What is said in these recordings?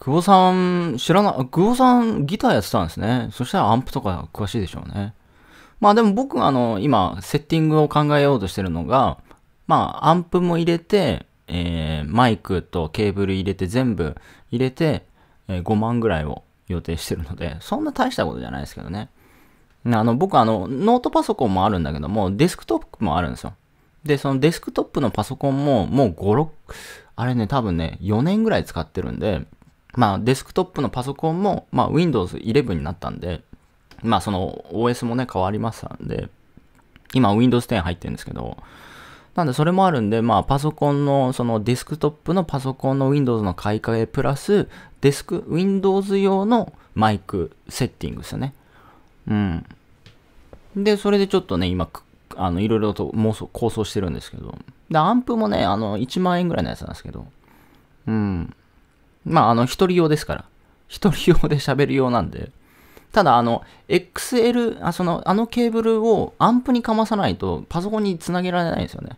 久保さん、知らない、久保さんギターやってたんですね。そしたらアンプとか詳しいでしょうね。まあでも僕あの、今、セッティングを考えようとしてるのが、まあアンプも入れて、えー、マイクとケーブル入れて全部入れて、えー、5万ぐらいを予定してるので、そんな大したことじゃないですけどね。あの、僕あの、ノートパソコンもあるんだけども、デスクトップもあるんですよ。で、そのデスクトップのパソコンももう5、6、あれね、多分ね、4年ぐらい使ってるんで、まあデスクトップのパソコンも、まあ Windows 11になったんで、まあその OS もね変わりましたんで、今 Windows 10入ってるんですけど、なんでそれもあるんで、まあパソコンの、そのデスクトップのパソコンの Windows の買い替えプラス、デスク、Windows 用のマイクセッティングですよね。うん。で、それでちょっとね、今、あの、いろいろと妄想、構想してるんですけど。で、アンプもね、あの、1万円ぐらいのやつなんですけど。うん。まあ、あの、一人用ですから。一人用で喋る用なんで。ただ、あの、XL、あその、あのケーブルをアンプにかまさないと、パソコンにつなげられないんですよね。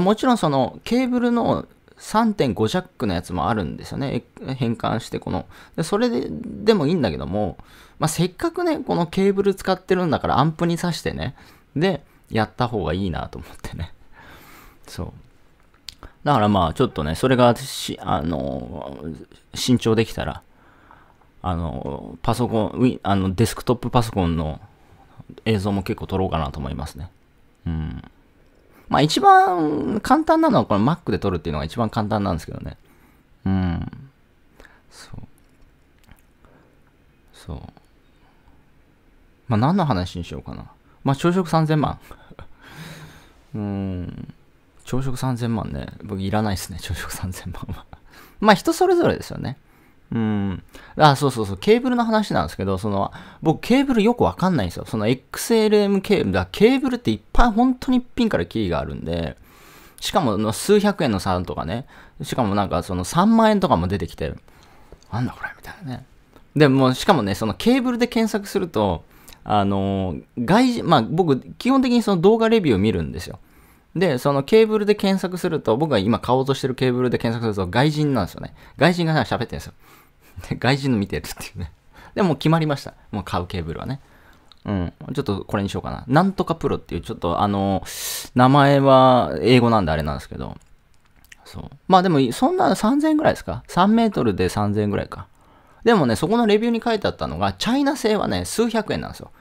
もちろん、その、ケーブルの3.5ジャックのやつもあるんですよね。変換して、この。でそれででもいいんだけども、まあ、せっかくね、このケーブル使ってるんだから、アンプに挿してね。で、やった方がいいなと思ってね。そう。だからまあ、ちょっとね、それが、し、あの、新調できたら、あの、パソコン、ウィあのデスクトップパソコンの映像も結構撮ろうかなと思いますね。うん。まあ一番簡単なのはこの Mac で撮るっていうのが一番簡単なんですけどね。うん。そう。そう。まあ何の話にしようかな。まあ朝食3000万。うん。朝食3000万ね。僕いらないですね、朝食3000万は。まあ人それぞれですよね。うん。あ、そうそうそう。ケーブルの話なんですけど、その、僕ケーブルよくわかんないんですよ。その XLM ケーブル、だケーブルっていっぱい本当に一品からキーがあるんで、しかもの数百円の差とかね、しかもなんかその3万円とかも出てきて、なんだこれみたいなね。でも、しかもね、そのケーブルで検索すると、あの、外人、まあ僕、基本的にその動画レビューを見るんですよ。で、そのケーブルで検索すると、僕が今買おうとしてるケーブルで検索すると外人なんですよね。外人が喋ってるんですよ。で、外人の見てるっていうね。で、もう決まりました。もう買うケーブルはね。うん。ちょっとこれにしようかな。なんとかプロっていう、ちょっとあの、名前は英語なんであれなんですけど。そう。まあでも、そんな3000円ぐらいですか ?3 メートルで3000円ぐらいか。でもね、そこのレビューに書いてあったのが、チャイナ製はね、数百円なんですよ。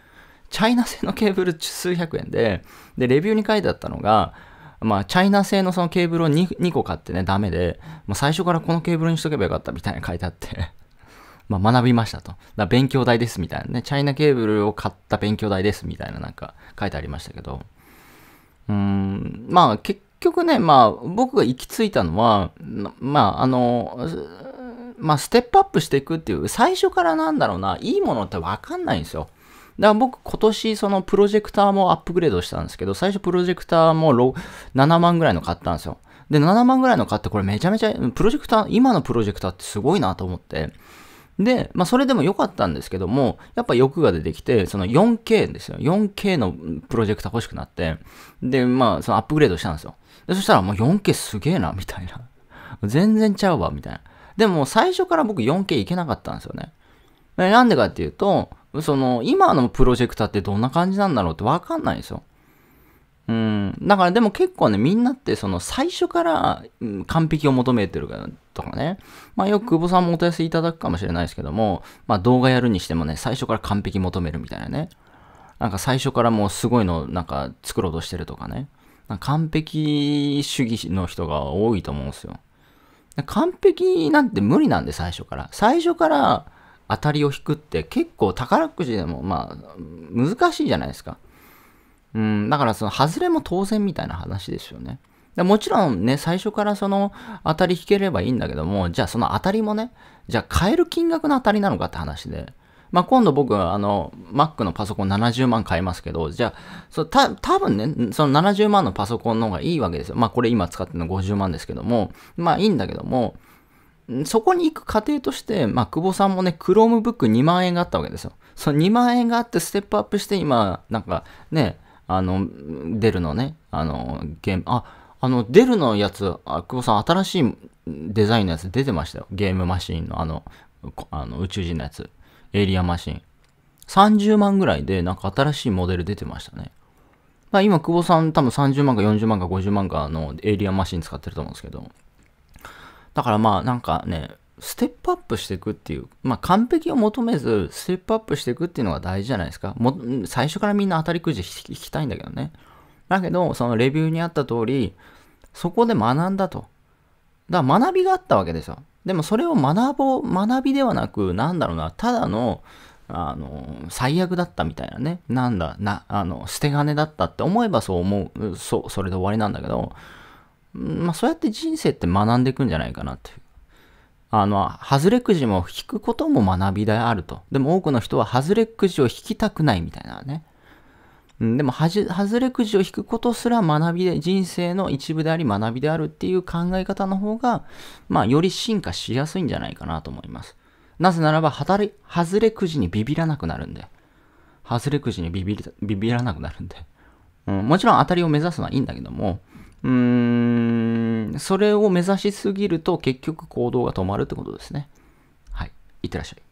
チャイナ製のケーブル数百円で、で、レビューに書いてあったのが、まあ、チャイナ製のそのケーブルを 2, 2個買ってね、ダメで、ま最初からこのケーブルにしとけばよかったみたいな書いてあって まあ、学びましたと。だ勉強代ですみたいなね、チャイナケーブルを買った勉強代ですみたいななんか書いてありましたけど、うーん、まあ、結局ね、まあ、僕が行き着いたのは、まあ、あの、まあ、ステップアップしていくっていう、最初からなんだろうな、いいものってわかんないんですよ。だから僕今年そのプロジェクターもアップグレードしたんですけど、最初プロジェクターも7万ぐらいの買ったんですよ。で、7万ぐらいの買ってこれめちゃめちゃ、プロジェクター、今のプロジェクターってすごいなと思って。で、まあそれでも良かったんですけども、やっぱ欲が出てきて、その 4K ですよ。4K のプロジェクター欲しくなって、で、まあそのアップグレードしたんですよ。で、そしたらもう 4K すげえな、みたいな。全然ちゃうわ、みたいな。でも最初から僕 4K いけなかったんですよね。なんでかっていうと、その、今のプロジェクターってどんな感じなんだろうってわかんないですよ。うん。だからでも結構ね、みんなってその最初から完璧を求めてるからとかね。まあよく久保さんもお問い合わせいただくかもしれないですけども、まあ動画やるにしてもね、最初から完璧求めるみたいなね。なんか最初からもうすごいのなんか作ろうとしてるとかね。か完璧主義の人が多いと思うんですよ。完璧なんて無理なんで最初から。最初から当たりを引くって結構宝くじでもまあ難しいじゃないですか。うん、だからその外れも当然みたいな話ですよね。でもちろんね、最初からその当たり引ければいいんだけども、じゃあその当たりもね、じゃあ買える金額の当たりなのかって話で。まあ、今度僕、あの、Mac のパソコン70万買いますけど、じゃあ、そた多分ね、その70万のパソコンの方がいいわけですよ。まあ、これ今使ってるの50万ですけども、まあ、いいんだけども、そこに行く過程として、まあ、久保さんもね、Chromebook2 万円があったわけですよ。その2万円があってステップアップして、今、なんかね、あの、デルのね、あの、ゲーム、あ、あの、デルのやつ、あ久保さん、新しいデザインのやつ出てましたよ。ゲームマシンの、あの、あの宇宙人のやつ。エイリアンマシン。30万ぐらいで、なんか新しいモデル出てましたね。まあ、今、久保さん、多分30万か40万か50万かのエイリアンマシン使ってると思うんですけど。だからまあなんかね、ステップアップしていくっていう、まあ完璧を求めず、ステップアップしていくっていうのが大事じゃないですか。も最初からみんな当たりくじ引きたいんだけどね。だけど、そのレビューにあった通り、そこで学んだと。だから学びがあったわけですよ。でもそれを学ぼう、学びではなく、なんだろうな、ただの、あの、最悪だったみたいなね。なんだ、な、あの、捨て金だったって思えばそう思う、そう、それで終わりなんだけど、まあ、そうやって人生って学んでいくんじゃないかなっていう。あの、外れくじも引くことも学びであると。でも多くの人は外れくじを引きたくないみたいなね。うん、でもはじ、外れくじを引くことすら学びで、人生の一部であり学びであるっていう考え方の方が、まあ、より進化しやすいんじゃないかなと思います。なぜならば、働外れくじにビビらなくなるんで。外れくじにビビビビらなくなるんで。うん、もちろん当たりを目指すのはいいんだけども、うーん、それを目指しすぎると結局行動が止まるってことですね。はい。いってらっしゃい。